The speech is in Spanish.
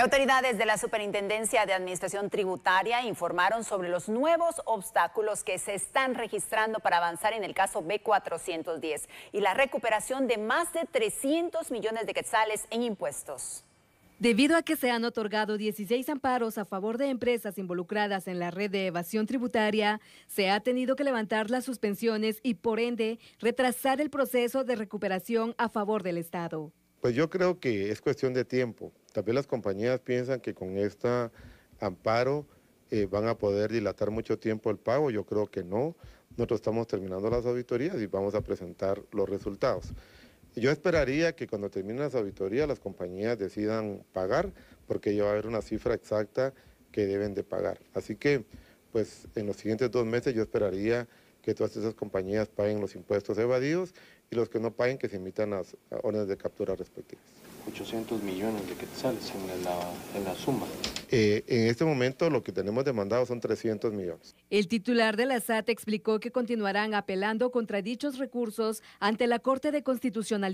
autoridades de la Superintendencia de Administración Tributaria informaron sobre los nuevos obstáculos que se están registrando para avanzar en el caso B410 y la recuperación de más de 300 millones de quetzales en impuestos. Debido a que se han otorgado 16 amparos a favor de empresas involucradas en la red de evasión tributaria, se ha tenido que levantar las suspensiones y por ende retrasar el proceso de recuperación a favor del Estado. Pues yo creo que es cuestión de tiempo. ¿También las compañías piensan que con este amparo eh, van a poder dilatar mucho tiempo el pago. Yo creo que no. Nosotros estamos terminando las auditorías y vamos a presentar los resultados. Yo esperaría que cuando terminen las auditorías las compañías decidan pagar, porque ya va a haber una cifra exacta que deben de pagar. Así que, pues en los siguientes dos meses yo esperaría que todas esas compañías paguen los impuestos evadidos y los que no paguen que se emitan las órdenes de captura respectivas. 800 millones de quetzales en la, en la suma. Eh, en este momento lo que tenemos demandado son 300 millones. El titular de la SAT explicó que continuarán apelando contra dichos recursos ante la Corte de Constitucionalidad.